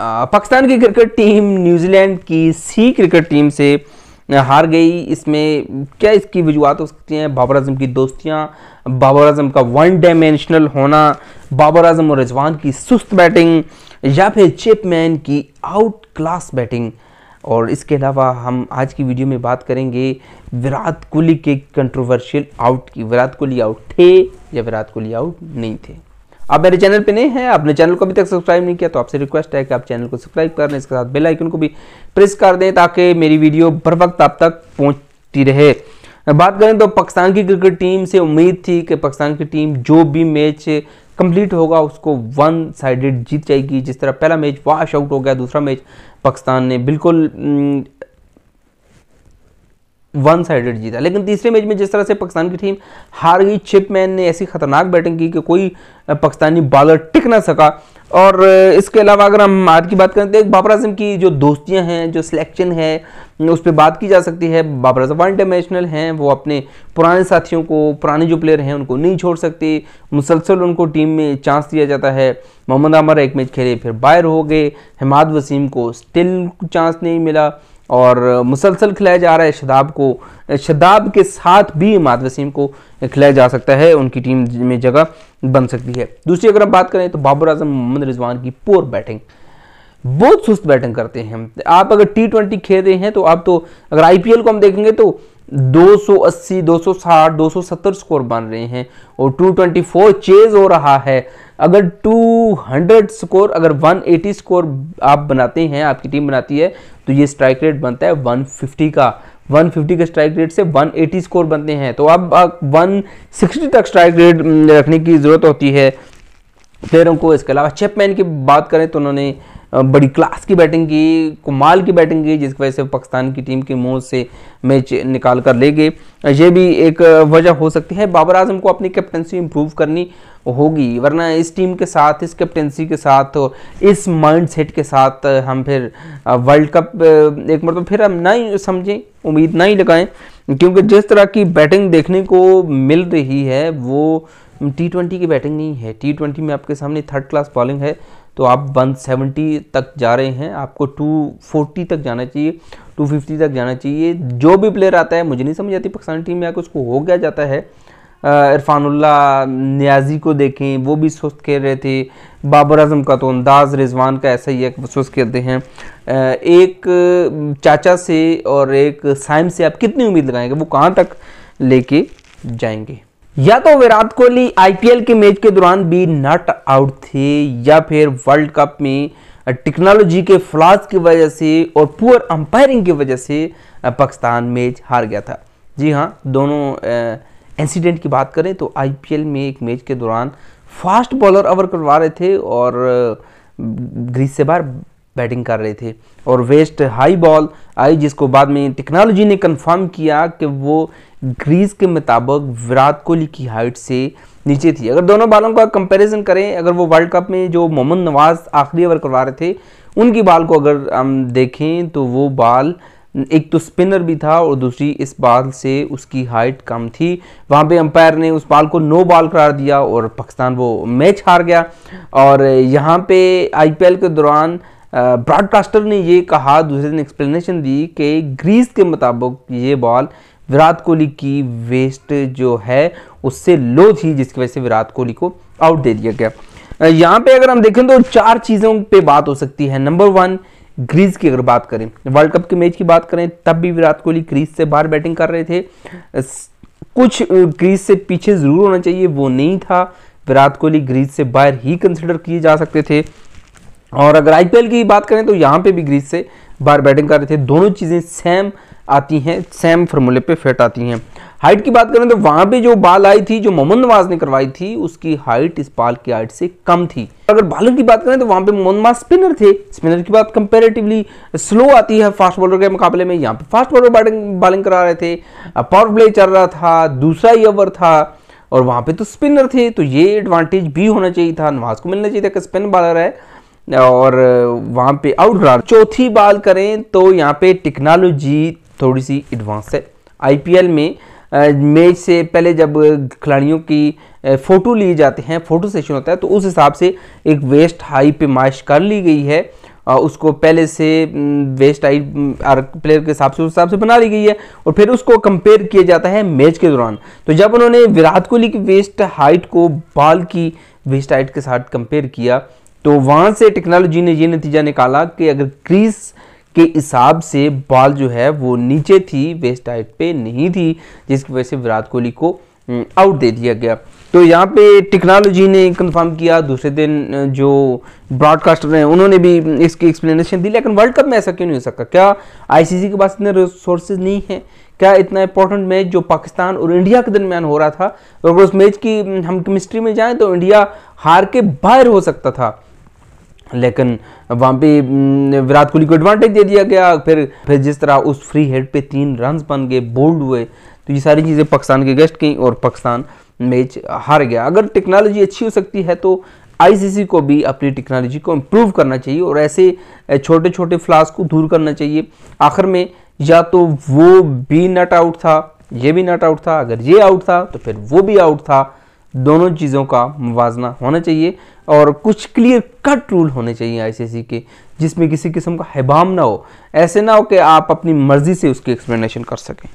पाकिस्तान की cricket team New Zealand की सी cricket team से हार गई इसमें क्या इसकी वजूहत हो सकती हैं बाबर अजम की दोस्तियाँ बाबर अजम का वन डायमेंशनल होना बाबर अजम और रिजवान की सुस्त बैटिंग या फिर चिपमैन की आउट क्लास बैटिंग और इसके अलावा हम आज की वीडियो में बात करेंगे विराट कोहली के कंट्रोवर्शियल आउट की विराट कोहली आउट थे या विराट कोहली आउट नहीं थे आप मेरे चैनल पे नहीं हैं आपने चैनल को अभी तक सब्सक्राइब नहीं किया तो आपसे रिक्वेस्ट है कि आप चैनल को सब्सक्राइब कर लें इसके साथ बेल आइकन को भी प्रेस कर दें ताकि मेरी वीडियो बर वक्त आप तक पहुंचती रहे बात करें तो पाकिस्तान की क्रिकेट टीम से उम्मीद थी कि पाकिस्तान की टीम जो भी मैच कंप्लीट होगा उसको वन साइडेड जीत जाएगी जिस तरह पहला मैच वाश आउट हो गया दूसरा मैच पाकिस्तान ने बिल्कुल वन साइडेड जीता लेकिन तीसरे मैच में जिस तरह से पाकिस्तान की टीम हार गई मैन ने ऐसी खतरनाक बैटिंग की कि कोई पाकिस्तानी बॉलर टिक ना सका और इसके अलावा अगर हम आज की बात करें तो एक बाबर आजम की जो दोस्तियां हैं जो सिलेक्शन है उस पर बात की जा सकती है बाबर आजम वन इंटरनेशनल हैं वो अपने पुराने साथियों को पुराने जो प्लेयर हैं उनको नहीं छोड़ सकते मुसलसल उनको टीम में चांस दिया जाता है मोहम्मद आमर एक मैच खेले फिर बायर हो गए हमाद वसीम को स्टिल चांस नहीं मिला और मुसलसल खिलाया जा रहा है शदाब को शदाब के साथ भी इमाद वसीम को खिलाया जा सकता है उनकी टीम में जगह बन सकती है दूसरी अगर हम बात करें तो बाबर आजम मोहम्मद रिजवान की पोर बैटिंग बहुत सुस्त बैटिंग करते हैं आप अगर टी ट्वेंटी खेल रहे हैं तो आप तो अगर आईपीएल को हम देखेंगे तो 280, 260, 270 स्कोर बन रहे हैं और 224 चेज हो रहा है अगर 200 स्कोर अगर 180 स्कोर आप बनाते हैं आपकी टीम बनाती है तो ये स्ट्राइक रेट बनता है 150 का 150 के स्ट्राइक रेट से 180 स्कोर बनते हैं तो अब 160 तक स्ट्राइक हम्म, रेट रखने की ज़रूरत होती है प्लेयरों को इसके अलावा चेपमैन की बात करें तो उन्होंने बड़ी क्लास की बैटिंग की कुमाल की बैटिंग की जिसकी वजह से पाकिस्तान की टीम के मुंह से मैच निकाल कर ले गए ये भी एक वजह हो सकती है बाबर आजम को अपनी कैप्टनसी इम्प्रूव करनी होगी वरना इस टीम के साथ इस कैप्टनसी के साथ इस माइंड सेट के साथ हम फिर वर्ल्ड कप एक मतलब फिर हम ना ही समझें उम्मीद ना ही लगाएं क्योंकि जिस तरह की बैटिंग देखने को मिल रही है वो टी ट्वेंटी की बैटिंग नहीं है टी ट्वेंटी में आपके सामने थर्ड क्लास बॉलिंग है तो आप 170 तक जा रहे हैं आपको 240 तक जाना चाहिए 250 तक जाना चाहिए जो भी प्लेयर आता है मुझे नहीं समझ आती पाकिस्तानी टीम में आकर उसको हो गया जाता है इरफानुल्ला न्याजी को देखें वो भी सुस्त खेल रहे थे बाबर अजम का तो अंदाज़ रिजवान का ऐसा ही है कि सुस्त खेलते हैं एक चाचा से और एक साइम से आप कितनी उम्मीद लगाएंगे वो कहाँ तक लेके जाएंगे या तो विराट कोहली आईपीएल के मैच के दौरान भी नट आउट थे या फिर वर्ल्ड कप में टेक्नोलॉजी के फ्लास की वजह से और पुअर अंपायरिंग की वजह से पाकिस्तान मैच हार गया था जी हाँ दोनों इंसिडेंट की बात करें तो आईपीएल में एक मैच के दौरान फास्ट बॉलर ओवर करवा रहे थे और ग्रीस से बाहर बैटिंग कर रहे थे और वेस्ट हाई बॉल आई जिसको बाद में टेक्नोलॉजी ने कंफर्म किया कि वो ग्रीस के मुताबिक विराट कोहली की हाइट से नीचे थी अगर दोनों बालों का कंपैरिजन करें अगर वो वर्ल्ड कप में जो मोहम्मद नवाज आखिरी ओवर करवा रहे थे उनकी बाल को अगर हम देखें तो वो बाल एक तो स्पिनर भी था और दूसरी इस बाल से उसकी हाइट कम थी वहाँ पे अंपायर ने उस बाल को नो बॉल करार दिया और पाकिस्तान वो मैच हार गया और यहाँ पे आईपीएल के दौरान ब्रॉडकास्टर ने ये कहा दूसरे दिन एक्सप्लेनेशन दी कि ग्रीस के मुताबिक ये बॉल विराट कोहली की वेस्ट जो है उससे लो थी जिसकी वजह से विराट कोहली को आउट दे दिया गया यहाँ पे अगर हम देखें तो चार चीज़ों पे बात हो सकती है नंबर वन ग्रीज की अगर बात करें वर्ल्ड कप के मैच की बात करें तब भी विराट कोहली क्रीज से बाहर बैटिंग कर रहे थे कुछ ग्रीस से पीछे ज़रूर होना चाहिए वो नहीं था विराट कोहली ग्रीज से बाहर ही कंसिडर किए जा सकते थे और अगर आईपीएल की बात करें तो यहाँ पे भी ग्रीज से बाहर बैटिंग कर रहे थे दोनों चीज़ें सेम आती हैं सेम फार्मूले पे फिट आती हैं हाइट की बात करें तो वहाँ पे जो बाल आई थी जो मोहम्मद नवाज ने करवाई थी उसकी हाइट इस बाल की हाइट से कम थी अगर बालों की बात करें तो वहाँ पे मोहम्मद नवाज स्पिनर थे स्पिनर की बात कंपेरेटिवली स्लो आती है फास्ट बॉलर के मुकाबले में यहाँ पे फास्ट बॉलर बैटिंग बॉलिंग करा रहे थे पावर प्ले चल रहा था दूसरा ही ओवर था और वहाँ पर तो स्पिनर थे तो ये एडवांटेज भी होना चाहिए था नवाज को मिलना चाहिए था कि स्पिन बॉलर है और वहाँ पे आउट चौथी बाल करें तो यहाँ पे टेक्नोलॉजी थोड़ी सी एडवांस है आईपीएल में मैच से पहले जब खिलाड़ियों की फ़ोटो लिए जाते हैं फ़ोटो सेशन होता है तो उस हिसाब से एक वेस्ट हाई पेमाइश कर ली गई है उसको पहले से वेस्ट आई प्लेयर के हिसाब से उस हिसाब से बना ली गई है और फिर उसको कंपेयर किया जाता है मैच के दौरान तो जब उन्होंने विराट कोहली की वेस्ट हाइट को बाल की वेस्ट हाइट के साथ कंपेयर किया तो वहाँ से टेक्नोलॉजी ने ये नतीजा निकाला कि अगर क्रीज के हिसाब से बॉल जो है वो नीचे थी वेस्ट हाइट पे नहीं थी जिसकी वजह से विराट कोहली को आउट दे दिया गया तो यहाँ पे टेक्नोलॉजी ने कंफर्म किया दूसरे दिन जो ब्रॉडकास्टर हैं उन्होंने भी इसकी एक्सप्लेनेशन दी लेकिन वर्ल्ड कप में ऐसा क्यों नहीं हो सका क्या आईसीसी के पास इतने रिसोर्सेज नहीं है क्या इतना इंपॉर्टेंट मैच जो पाकिस्तान और इंडिया के दरमियान हो रहा था अगर उस मैच की हम केमिस्ट्री में जाएँ तो इंडिया हार के बाहर हो सकता था लेकिन वहाँ पे विराट कोहली को एडवांटेज दे दिया गया फिर फिर जिस तरह उस फ्री हेड पे तीन रन बन गए बोल्ड हुए तो ये सारी चीज़ें पाकिस्तान के गेस्ट गई और पाकिस्तान मैच हार गया अगर टेक्नोलॉजी अच्छी हो सकती है तो आईसीसी को भी अपनी टेक्नोलॉजी को इम्प्रूव करना चाहिए और ऐसे छोटे छोटे फ्लास को दूर करना चाहिए आखिर में या तो वो भी नट आउट था ये भी नट आउट था अगर ये आउट था तो फिर वो भी आउट था दोनों चीज़ों का मुवजना होना चाहिए और कुछ क्लियर कट रूल होने चाहिए आईसीसी के जिसमें किसी किस्म का हैबाम ना हो ऐसे ना हो कि आप अपनी मर्ज़ी से उसकी एक्सप्लेनेशन कर सकें